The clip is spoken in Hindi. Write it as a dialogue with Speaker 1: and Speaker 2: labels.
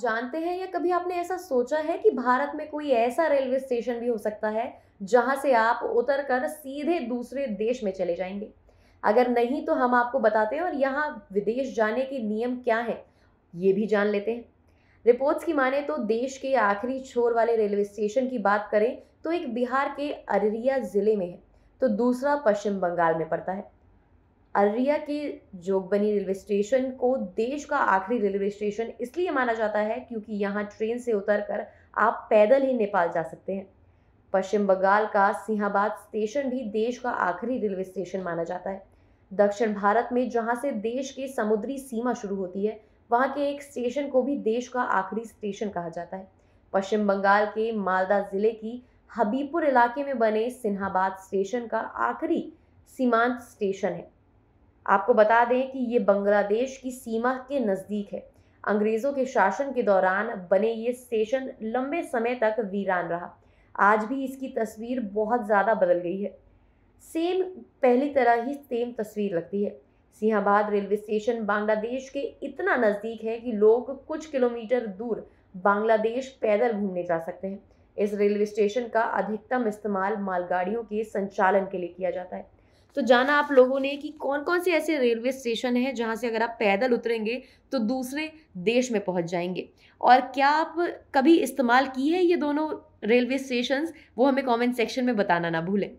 Speaker 1: जानते हैं या कभी आपने ऐसा सोचा है कि भारत में कोई ऐसा रेलवे स्टेशन भी हो सकता है जहां से आप उतर कर सीधे दूसरे देश में चले जाएंगे अगर नहीं तो हम आपको बताते हैं और यहाँ विदेश जाने के नियम क्या हैं ये भी जान लेते हैं रिपोर्ट्स की माने तो देश के आखिरी छोर वाले रेलवे स्टेशन की बात करें तो एक बिहार के अररिया ज़िले में है तो दूसरा पश्चिम बंगाल में पड़ता है अररिया के जोगबनी रेलवे स्टेशन को देश का आखिरी रेलवे स्टेशन इसलिए माना जाता है क्योंकि यहाँ ट्रेन से उतर कर आप पैदल ही नेपाल जा सकते हैं पश्चिम बंगाल का सिंहाबाद स्टेशन भी देश का आखिरी रेलवे स्टेशन माना जाता है दक्षिण भारत में जहाँ से देश के समुद्री सीमा शुरू होती है वहाँ के एक स्टेशन को भी देश का आखिरी स्टेशन कहा जाता है पश्चिम बंगाल के मालदा ज़िले की हबीबपुर इलाके में बने सिन्हाबाद स्टेशन का आखिरी सीमांत स्टेशन है आपको बता दें कि ये बांग्लादेश की सीमा के नज़दीक है अंग्रेज़ों के शासन के दौरान बने ये स्टेशन लंबे समय तक वीरान रहा आज भी इसकी तस्वीर बहुत ज़्यादा बदल गई है सेम पहली तरह ही सेम तस्वीर लगती है सिंहाबाद रेलवे स्टेशन बांग्लादेश के इतना नज़दीक है कि लोग कुछ किलोमीटर दूर बांग्लादेश पैदल घूमने जा सकते हैं इस रेलवे स्टेशन का अधिकतम इस्तेमाल मालगाड़ियों के संचालन के लिए किया जाता है तो जाना आप लोगों ने कि कौन कौन से ऐसे रेलवे स्टेशन हैं जहाँ से अगर आप पैदल उतरेंगे तो दूसरे देश में पहुँच जाएंगे और क्या आप कभी इस्तेमाल की है ये दोनों रेलवे स्टेशन वो हमें कॉमेंट सेक्शन में बताना ना भूलें